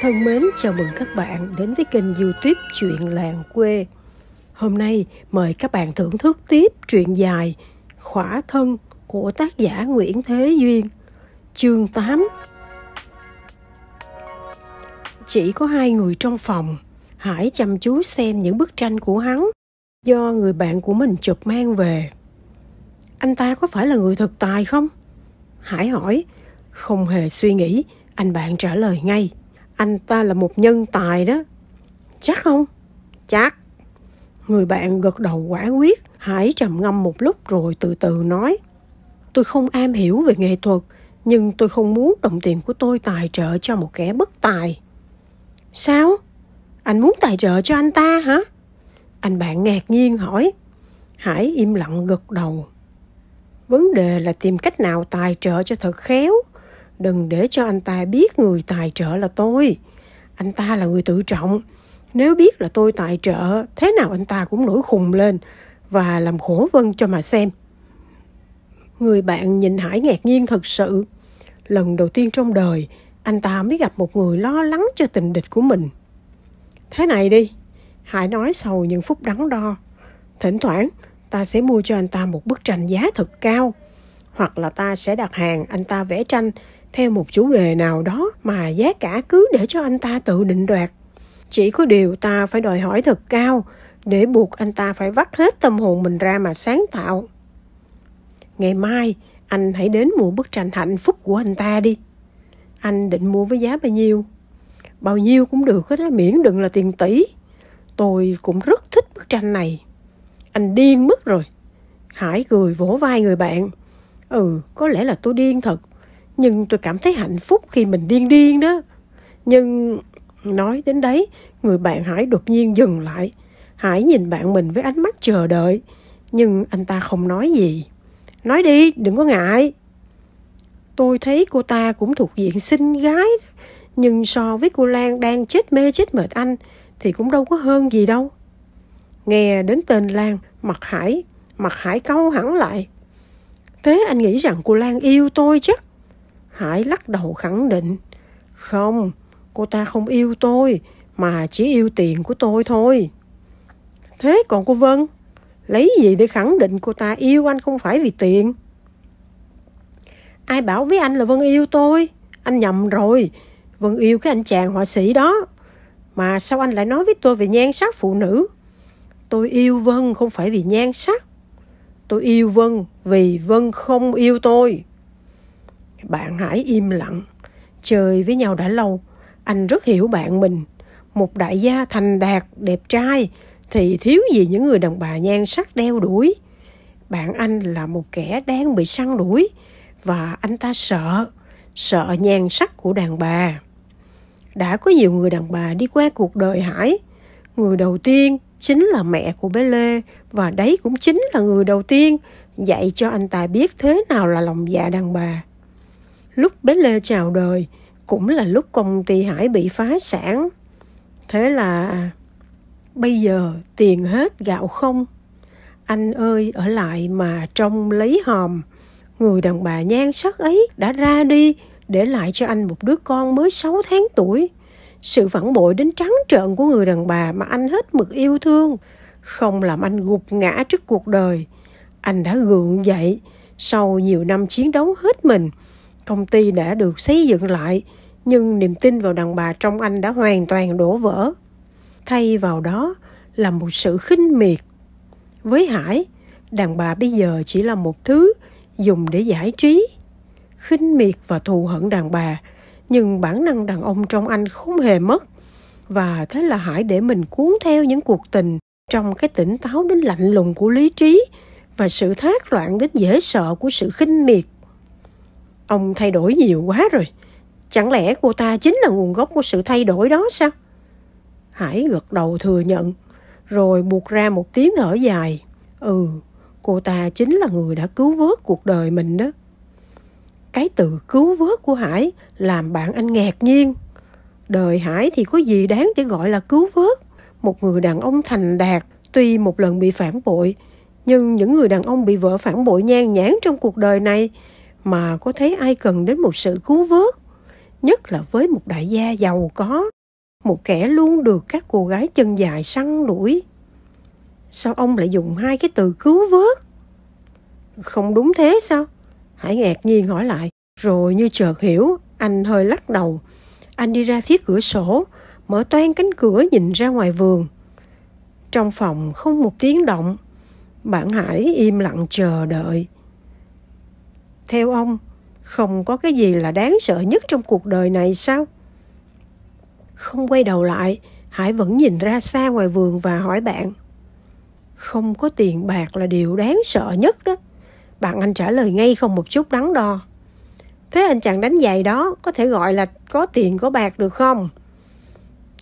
Thân mến, chào mừng các bạn đến với kênh youtube Chuyện Làng Quê. Hôm nay mời các bạn thưởng thức tiếp truyện dài Khỏa Thân của tác giả Nguyễn Thế Duyên, chương 8. Chỉ có hai người trong phòng, Hải chăm chú xem những bức tranh của hắn do người bạn của mình chụp mang về. Anh ta có phải là người thực tài không? Hải hỏi, không hề suy nghĩ, anh bạn trả lời ngay anh ta là một nhân tài đó chắc không chắc người bạn gật đầu quả quyết hải trầm ngâm một lúc rồi từ từ nói tôi không am hiểu về nghệ thuật nhưng tôi không muốn đồng tiền của tôi tài trợ cho một kẻ bất tài sao anh muốn tài trợ cho anh ta hả anh bạn ngạc nhiên hỏi hải im lặng gật đầu vấn đề là tìm cách nào tài trợ cho thật khéo đừng để cho anh ta biết người tài trợ là tôi anh ta là người tự trọng nếu biết là tôi tài trợ thế nào anh ta cũng nổi khùng lên và làm khổ vân cho mà xem người bạn nhìn hải ngạc nhiên thật sự lần đầu tiên trong đời anh ta mới gặp một người lo lắng cho tình địch của mình thế này đi hải nói sau những phút đắn đo thỉnh thoảng ta sẽ mua cho anh ta một bức tranh giá thật cao hoặc là ta sẽ đặt hàng anh ta vẽ tranh theo một chủ đề nào đó mà giá cả cứ để cho anh ta tự định đoạt. Chỉ có điều ta phải đòi hỏi thật cao để buộc anh ta phải vắt hết tâm hồn mình ra mà sáng tạo. Ngày mai, anh hãy đến mua bức tranh hạnh phúc của anh ta đi. Anh định mua với giá bao nhiêu? Bao nhiêu cũng được hết á, miễn đừng là tiền tỷ. Tôi cũng rất thích bức tranh này. Anh điên mất rồi. Hải cười vỗ vai người bạn. Ừ, có lẽ là tôi điên thật nhưng tôi cảm thấy hạnh phúc khi mình điên điên đó nhưng nói đến đấy người bạn hải đột nhiên dừng lại hải nhìn bạn mình với ánh mắt chờ đợi nhưng anh ta không nói gì nói đi đừng có ngại tôi thấy cô ta cũng thuộc diện xinh gái nhưng so với cô lan đang chết mê chết mệt anh thì cũng đâu có hơn gì đâu nghe đến tên lan mặt hải mặt hải câu hẳn lại thế anh nghĩ rằng cô lan yêu tôi chắc Hải lắc đầu khẳng định. Không, cô ta không yêu tôi, mà chỉ yêu tiền của tôi thôi. Thế còn cô Vân, lấy gì để khẳng định cô ta yêu anh không phải vì tiền? Ai bảo với anh là Vân yêu tôi? Anh nhầm rồi, Vân yêu cái anh chàng họa sĩ đó. Mà sao anh lại nói với tôi về nhan sắc phụ nữ? Tôi yêu Vân không phải vì nhan sắc. Tôi yêu Vân vì Vân không yêu tôi bạn hãy im lặng chơi với nhau đã lâu anh rất hiểu bạn mình một đại gia thành đạt đẹp trai thì thiếu gì những người đàn bà nhan sắc đeo đuổi bạn anh là một kẻ đang bị săn đuổi và anh ta sợ sợ nhan sắc của đàn bà đã có nhiều người đàn bà đi qua cuộc đời hải người đầu tiên chính là mẹ của bé lê và đấy cũng chính là người đầu tiên dạy cho anh ta biết thế nào là lòng dạ đàn bà lúc bé Lê chào đời cũng là lúc công ty Hải bị phá sản. Thế là bây giờ tiền hết gạo không. Anh ơi ở lại mà trông lấy hòm. Người đàn bà nhan sắc ấy đã ra đi để lại cho anh một đứa con mới 6 tháng tuổi. Sự phản bội đến trắng trợn của người đàn bà mà anh hết mực yêu thương, không làm anh gục ngã trước cuộc đời. Anh đã gượng dậy sau nhiều năm chiến đấu hết mình Công ty đã được xây dựng lại, nhưng niềm tin vào đàn bà trong anh đã hoàn toàn đổ vỡ. Thay vào đó là một sự khinh miệt. Với Hải, đàn bà bây giờ chỉ là một thứ dùng để giải trí. Khinh miệt và thù hận đàn bà, nhưng bản năng đàn ông trong anh không hề mất. Và thế là Hải để mình cuốn theo những cuộc tình trong cái tỉnh táo đến lạnh lùng của lý trí và sự thác loạn đến dễ sợ của sự khinh miệt. Ông thay đổi nhiều quá rồi. Chẳng lẽ cô ta chính là nguồn gốc của sự thay đổi đó sao? Hải gật đầu thừa nhận, rồi buộc ra một tiếng thở dài. Ừ, cô ta chính là người đã cứu vớt cuộc đời mình đó. Cái từ cứu vớt của Hải làm bạn anh ngạc nhiên. Đời Hải thì có gì đáng để gọi là cứu vớt? Một người đàn ông thành đạt tuy một lần bị phản bội, nhưng những người đàn ông bị vợ phản bội nhan nhãn trong cuộc đời này mà có thấy ai cần đến một sự cứu vớt, nhất là với một đại gia giàu có, một kẻ luôn được các cô gái chân dài săn đuổi. Sao ông lại dùng hai cái từ cứu vớt? Không đúng thế sao? hãy ngạc nhiên hỏi lại, rồi như chợt hiểu, anh hơi lắc đầu. Anh đi ra phía cửa sổ, mở toan cánh cửa nhìn ra ngoài vườn. Trong phòng không một tiếng động, bạn Hải im lặng chờ đợi. Theo ông, không có cái gì là đáng sợ nhất trong cuộc đời này sao? Không quay đầu lại, Hải vẫn nhìn ra xa ngoài vườn và hỏi bạn. Không có tiền bạc là điều đáng sợ nhất đó. Bạn anh trả lời ngay không một chút đắn đo. Thế anh chàng đánh giày đó có thể gọi là có tiền có bạc được không?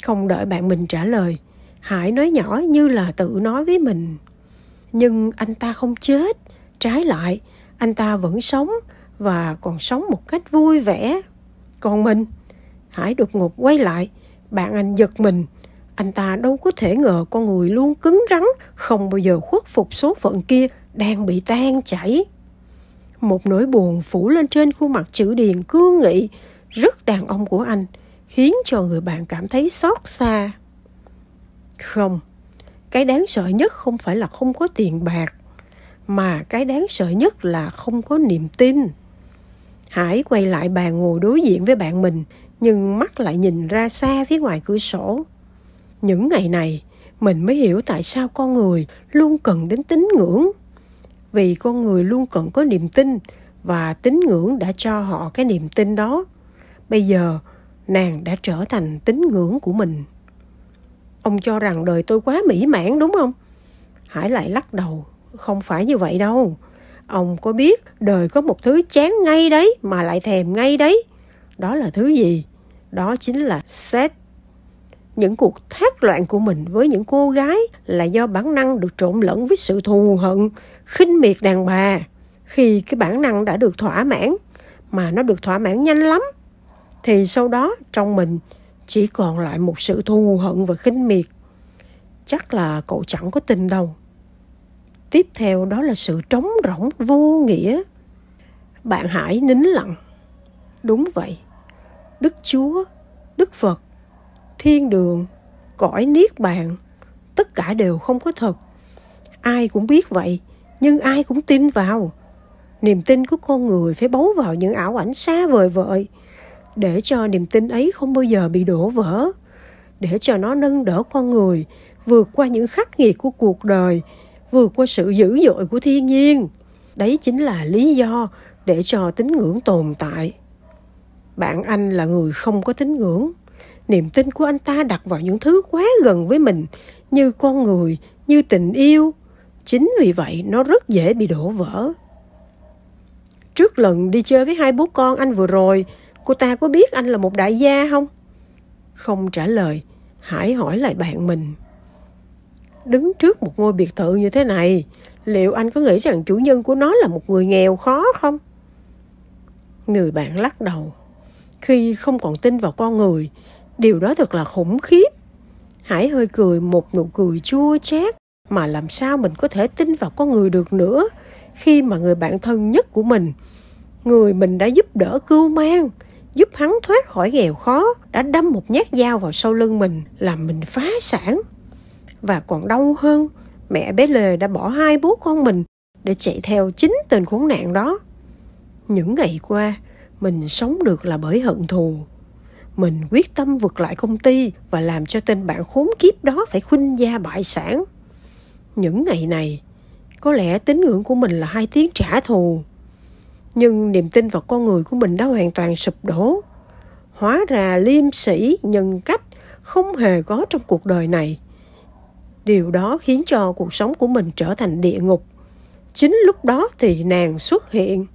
Không đợi bạn mình trả lời, Hải nói nhỏ như là tự nói với mình. Nhưng anh ta không chết, trái lại, anh ta vẫn sống và còn sống một cách vui vẻ còn mình hải đột ngột quay lại bạn anh giật mình anh ta đâu có thể ngờ con người luôn cứng rắn không bao giờ khuất phục số phận kia đang bị tan chảy một nỗi buồn phủ lên trên khuôn mặt chữ điền cương nghị rất đàn ông của anh khiến cho người bạn cảm thấy xót xa không cái đáng sợ nhất không phải là không có tiền bạc mà cái đáng sợ nhất là không có niềm tin hải quay lại bàn ngồi đối diện với bạn mình nhưng mắt lại nhìn ra xa phía ngoài cửa sổ những ngày này mình mới hiểu tại sao con người luôn cần đến tín ngưỡng vì con người luôn cần có niềm tin và tín ngưỡng đã cho họ cái niềm tin đó bây giờ nàng đã trở thành tín ngưỡng của mình ông cho rằng đời tôi quá mỹ mãn đúng không hải lại lắc đầu không phải như vậy đâu ông có biết đời có một thứ chán ngay đấy mà lại thèm ngay đấy đó là thứ gì đó chính là sex những cuộc thác loạn của mình với những cô gái là do bản năng được trộn lẫn với sự thù hận khinh miệt đàn bà khi cái bản năng đã được thỏa mãn mà nó được thỏa mãn nhanh lắm thì sau đó trong mình chỉ còn lại một sự thù hận và khinh miệt chắc là cậu chẳng có tình đâu tiếp theo đó là sự trống rỗng vô nghĩa bạn hãy nín lặng đúng vậy đức chúa đức phật thiên đường cõi niết bàn tất cả đều không có thật ai cũng biết vậy nhưng ai cũng tin vào niềm tin của con người phải bấu vào những ảo ảnh xa vời vợi để cho niềm tin ấy không bao giờ bị đổ vỡ để cho nó nâng đỡ con người vượt qua những khắc nghiệt của cuộc đời vượt qua sự dữ dội của thiên nhiên. Đấy chính là lý do để cho tín ngưỡng tồn tại. Bạn anh là người không có tín ngưỡng. Niềm tin của anh ta đặt vào những thứ quá gần với mình, như con người, như tình yêu. Chính vì vậy nó rất dễ bị đổ vỡ. Trước lần đi chơi với hai bố con anh vừa rồi, cô ta có biết anh là một đại gia không? Không trả lời, Hải hỏi lại bạn mình đứng trước một ngôi biệt thự như thế này, liệu anh có nghĩ rằng chủ nhân của nó là một người nghèo khó không? Người bạn lắc đầu. Khi không còn tin vào con người, điều đó thật là khủng khiếp. Hải hơi cười một nụ cười chua chát mà làm sao mình có thể tin vào con người được nữa khi mà người bạn thân nhất của mình, người mình đã giúp đỡ cưu mang, giúp hắn thoát khỏi nghèo khó, đã đâm một nhát dao vào sau lưng mình làm mình phá sản và còn đau hơn mẹ bé lề đã bỏ hai bố con mình để chạy theo chính tên khốn nạn đó những ngày qua mình sống được là bởi hận thù mình quyết tâm vượt lại công ty và làm cho tên bạn khốn kiếp đó phải khuynh gia bại sản những ngày này có lẽ tín ngưỡng của mình là hai tiếng trả thù nhưng niềm tin vào con người của mình đã hoàn toàn sụp đổ hóa ra liêm sĩ nhân cách không hề có trong cuộc đời này điều đó khiến cho cuộc sống của mình trở thành địa ngục chính lúc đó thì nàng xuất hiện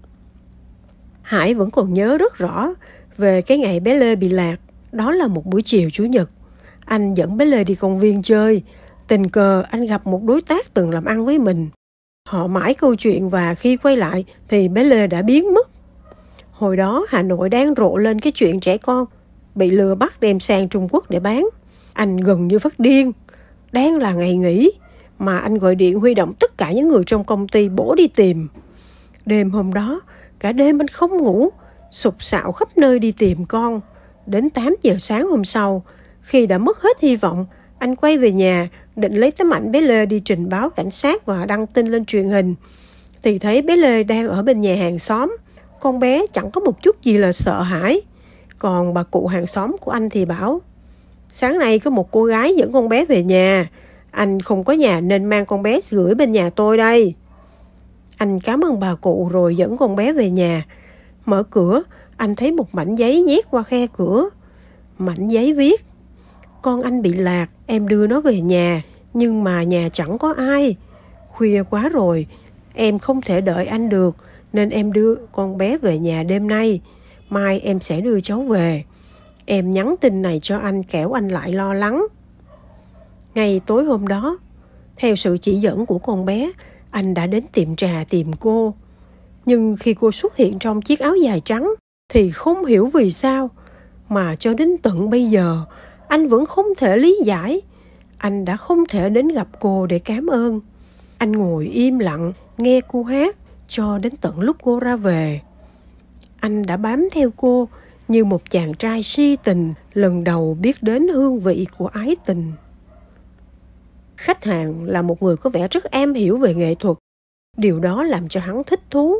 hải vẫn còn nhớ rất rõ về cái ngày bé lê bị lạc đó là một buổi chiều chủ nhật anh dẫn bé lê đi công viên chơi tình cờ anh gặp một đối tác từng làm ăn với mình họ mãi câu chuyện và khi quay lại thì bé lê đã biến mất hồi đó hà nội đang rộ lên cái chuyện trẻ con bị lừa bắt đem sang trung quốc để bán anh gần như phát điên đang là ngày nghỉ mà anh gọi điện huy động tất cả những người trong công ty bổ đi tìm. Đêm hôm đó, cả đêm anh không ngủ, sụp sạo khắp nơi đi tìm con. Đến 8 giờ sáng hôm sau, khi đã mất hết hy vọng, anh quay về nhà định lấy tấm ảnh bé Lê đi trình báo cảnh sát và đăng tin lên truyền hình. Thì thấy bé Lê đang ở bên nhà hàng xóm. Con bé chẳng có một chút gì là sợ hãi. Còn bà cụ hàng xóm của anh thì bảo Sáng nay có một cô gái dẫn con bé về nhà. Anh không có nhà nên mang con bé gửi bên nhà tôi đây. Anh cảm ơn bà cụ rồi dẫn con bé về nhà. Mở cửa, anh thấy một mảnh giấy nhét qua khe cửa. Mảnh giấy viết, con anh bị lạc, em đưa nó về nhà, nhưng mà nhà chẳng có ai. Khuya quá rồi, em không thể đợi anh được, nên em đưa con bé về nhà đêm nay. Mai em sẽ đưa cháu về. Em nhắn tin này cho anh kẻo anh lại lo lắng. Ngày tối hôm đó, theo sự chỉ dẫn của con bé, anh đã đến tiệm trà tìm cô. Nhưng khi cô xuất hiện trong chiếc áo dài trắng thì không hiểu vì sao mà cho đến tận bây giờ anh vẫn không thể lý giải. Anh đã không thể đến gặp cô để cảm ơn. Anh ngồi im lặng nghe cô hát cho đến tận lúc cô ra về. Anh đã bám theo cô như một chàng trai si tình lần đầu biết đến hương vị của ái tình. Khách hàng là một người có vẻ rất em hiểu về nghệ thuật. Điều đó làm cho hắn thích thú.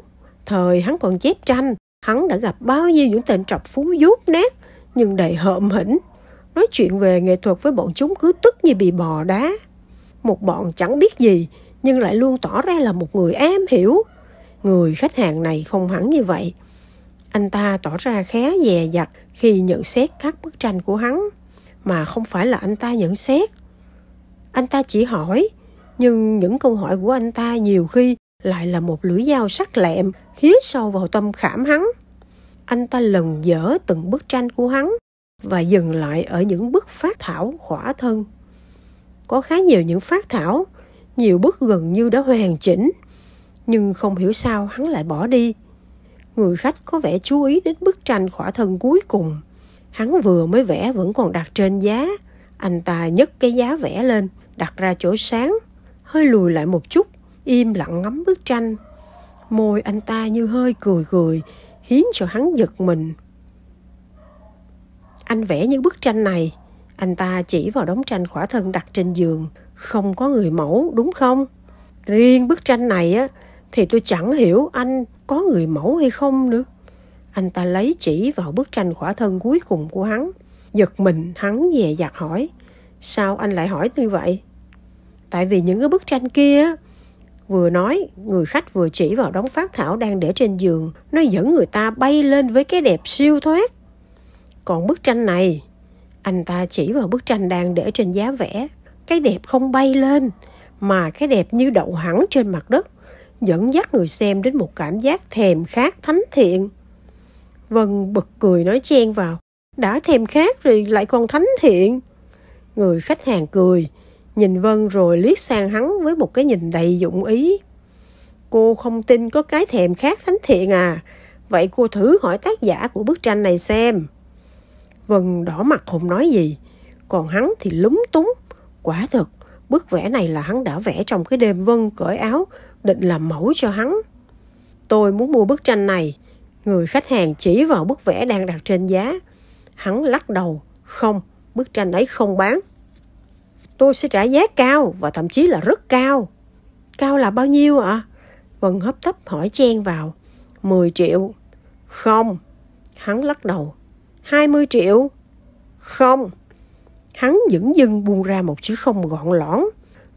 Thời hắn còn chép tranh, hắn đã gặp bao nhiêu những tên trọc phú dốt nát, nhưng đầy hợm hỉnh. Nói chuyện về nghệ thuật với bọn chúng cứ tức như bị bò đá. Một bọn chẳng biết gì, nhưng lại luôn tỏ ra là một người em hiểu. Người khách hàng này không hẳn như vậy anh ta tỏ ra khé dè dặt khi nhận xét các bức tranh của hắn mà không phải là anh ta nhận xét anh ta chỉ hỏi nhưng những câu hỏi của anh ta nhiều khi lại là một lưỡi dao sắc lẹm khía sâu vào tâm khảm hắn anh ta lần dở từng bức tranh của hắn và dừng lại ở những bức phát thảo khỏa thân có khá nhiều những phát thảo nhiều bức gần như đã hoàn chỉnh nhưng không hiểu sao hắn lại bỏ đi người khách có vẻ chú ý đến bức tranh khỏa thân cuối cùng. Hắn vừa mới vẽ vẫn còn đặt trên giá. Anh ta nhấc cái giá vẽ lên, đặt ra chỗ sáng, hơi lùi lại một chút, im lặng ngắm bức tranh. Môi anh ta như hơi cười cười, khiến cho hắn giật mình. Anh vẽ những bức tranh này, anh ta chỉ vào đống tranh khỏa thân đặt trên giường, không có người mẫu đúng không? Riêng bức tranh này á thì tôi chẳng hiểu anh có người mẫu hay không nữa anh ta lấy chỉ vào bức tranh khỏa thân cuối cùng của hắn giật mình hắn dè dặt hỏi sao anh lại hỏi như vậy tại vì những cái bức tranh kia vừa nói người khách vừa chỉ vào đống phát thảo đang để trên giường nó dẫn người ta bay lên với cái đẹp siêu thoát còn bức tranh này anh ta chỉ vào bức tranh đang để trên giá vẽ cái đẹp không bay lên mà cái đẹp như đậu hẳn trên mặt đất dẫn dắt người xem đến một cảm giác thèm khát thánh thiện. Vân bật cười nói chen vào, đã thèm khát rồi lại còn thánh thiện. Người khách hàng cười, nhìn Vân rồi liếc sang hắn với một cái nhìn đầy dụng ý. Cô không tin có cái thèm khát thánh thiện à, vậy cô thử hỏi tác giả của bức tranh này xem. Vân đỏ mặt không nói gì, còn hắn thì lúng túng. Quả thật, bức vẽ này là hắn đã vẽ trong cái đêm Vân cởi áo định làm mẫu cho hắn. Tôi muốn mua bức tranh này. Người khách hàng chỉ vào bức vẽ đang đặt trên giá. Hắn lắc đầu. Không, bức tranh ấy không bán. Tôi sẽ trả giá cao và thậm chí là rất cao. Cao là bao nhiêu ạ? À? Vân hấp tấp hỏi chen vào. 10 triệu. Không. Hắn lắc đầu. 20 triệu. Không. Hắn dững dưng buông ra một chữ không gọn lõn.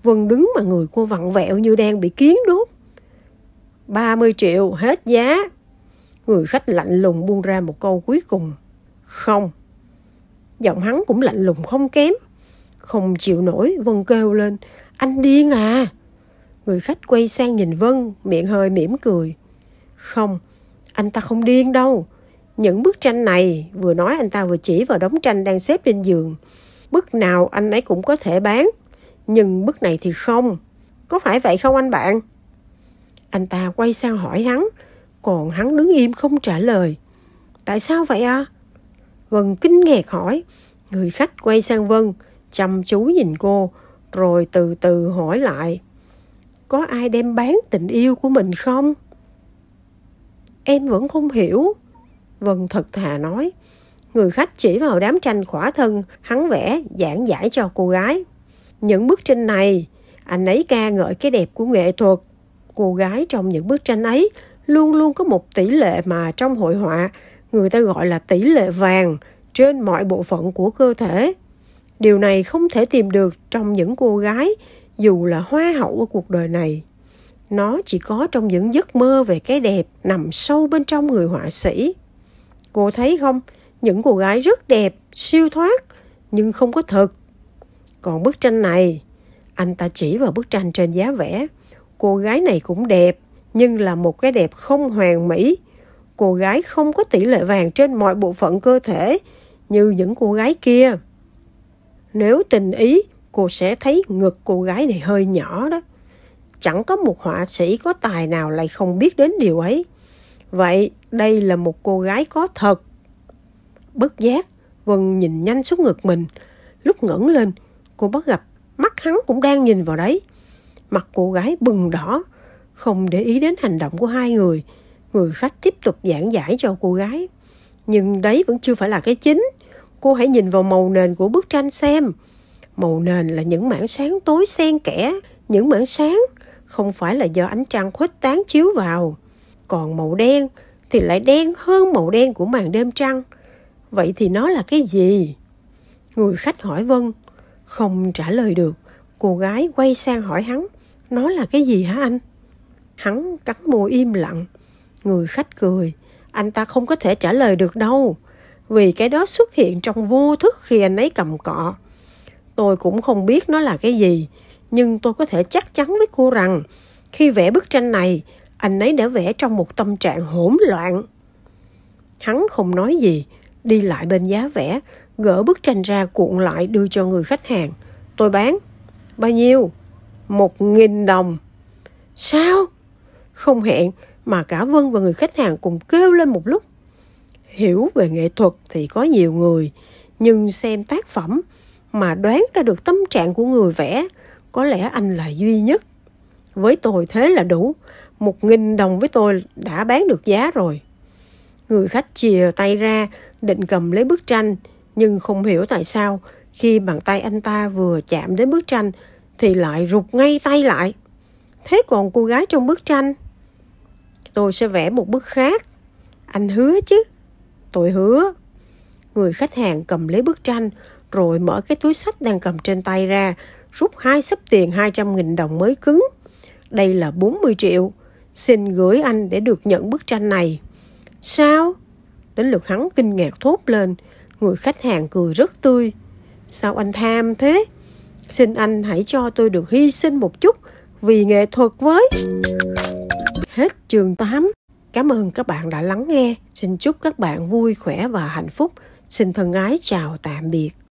Vân đứng mà người cô vặn vẹo như đang bị kiến đốt. 30 triệu hết giá. Người khách lạnh lùng buông ra một câu cuối cùng. Không. Giọng hắn cũng lạnh lùng không kém. Không chịu nổi, Vân kêu lên. Anh điên à? Người khách quay sang nhìn Vân, miệng hơi mỉm cười. Không, anh ta không điên đâu. Những bức tranh này, vừa nói anh ta vừa chỉ vào đống tranh đang xếp trên giường. Bức nào anh ấy cũng có thể bán nhưng bức này thì không. Có phải vậy không anh bạn? Anh ta quay sang hỏi hắn, còn hắn đứng im không trả lời. Tại sao vậy à? Vân kinh ngạc hỏi. Người khách quay sang Vân, chăm chú nhìn cô, rồi từ từ hỏi lại. Có ai đem bán tình yêu của mình không? Em vẫn không hiểu. Vân thật thà nói. Người khách chỉ vào đám tranh khỏa thân hắn vẽ giảng giải cho cô gái. Những bức tranh này, anh ấy ca ngợi cái đẹp của nghệ thuật. Cô gái trong những bức tranh ấy luôn luôn có một tỷ lệ mà trong hội họa người ta gọi là tỷ lệ vàng trên mọi bộ phận của cơ thể. Điều này không thể tìm được trong những cô gái dù là hoa hậu của cuộc đời này. Nó chỉ có trong những giấc mơ về cái đẹp nằm sâu bên trong người họa sĩ. Cô thấy không, những cô gái rất đẹp, siêu thoát, nhưng không có thật còn bức tranh này, anh ta chỉ vào bức tranh trên giá vẽ. Cô gái này cũng đẹp, nhưng là một cái đẹp không hoàn mỹ. Cô gái không có tỷ lệ vàng trên mọi bộ phận cơ thể như những cô gái kia. Nếu tình ý, cô sẽ thấy ngực cô gái này hơi nhỏ đó. Chẳng có một họa sĩ có tài nào lại không biết đến điều ấy. Vậy đây là một cô gái có thật. Bất giác, Vân nhìn nhanh xuống ngực mình. Lúc ngẩng lên, cô bắt gặp mắt hắn cũng đang nhìn vào đấy. Mặt cô gái bừng đỏ, không để ý đến hành động của hai người. Người khách tiếp tục giảng giải cho cô gái. Nhưng đấy vẫn chưa phải là cái chính. Cô hãy nhìn vào màu nền của bức tranh xem. Màu nền là những mảng sáng tối xen kẽ, những mảng sáng không phải là do ánh trăng khuếch tán chiếu vào. Còn màu đen thì lại đen hơn màu đen của màn đêm trăng. Vậy thì nó là cái gì? Người khách hỏi Vân. Không trả lời được, cô gái quay sang hỏi hắn, nó là cái gì hả anh? Hắn cắn môi im lặng, người khách cười, anh ta không có thể trả lời được đâu, vì cái đó xuất hiện trong vô thức khi anh ấy cầm cọ. Tôi cũng không biết nó là cái gì, nhưng tôi có thể chắc chắn với cô rằng khi vẽ bức tranh này, anh ấy đã vẽ trong một tâm trạng hỗn loạn. Hắn không nói gì, đi lại bên giá vẽ, gỡ bức tranh ra cuộn lại đưa cho người khách hàng. Tôi bán. Bao nhiêu? Một nghìn đồng. Sao? Không hẹn mà cả Vân và người khách hàng cùng kêu lên một lúc. Hiểu về nghệ thuật thì có nhiều người, nhưng xem tác phẩm mà đoán ra được tâm trạng của người vẽ, có lẽ anh là duy nhất. Với tôi thế là đủ, một nghìn đồng với tôi đã bán được giá rồi. Người khách chìa tay ra, định cầm lấy bức tranh, nhưng không hiểu tại sao khi bàn tay anh ta vừa chạm đến bức tranh thì lại rụt ngay tay lại. Thế còn cô gái trong bức tranh? Tôi sẽ vẽ một bức khác. Anh hứa chứ? Tôi hứa. Người khách hàng cầm lấy bức tranh rồi mở cái túi sách đang cầm trên tay ra, rút hai sấp tiền 200.000 đồng mới cứng. Đây là 40 triệu. Xin gửi anh để được nhận bức tranh này. Sao? Đến lượt hắn kinh ngạc thốt lên. Người khách hàng cười rất tươi. Sao anh tham thế? Xin anh hãy cho tôi được hy sinh một chút vì nghệ thuật với. Hết chương 8. Cảm ơn các bạn đã lắng nghe. Xin chúc các bạn vui, khỏe và hạnh phúc. Xin thân ái chào tạm biệt.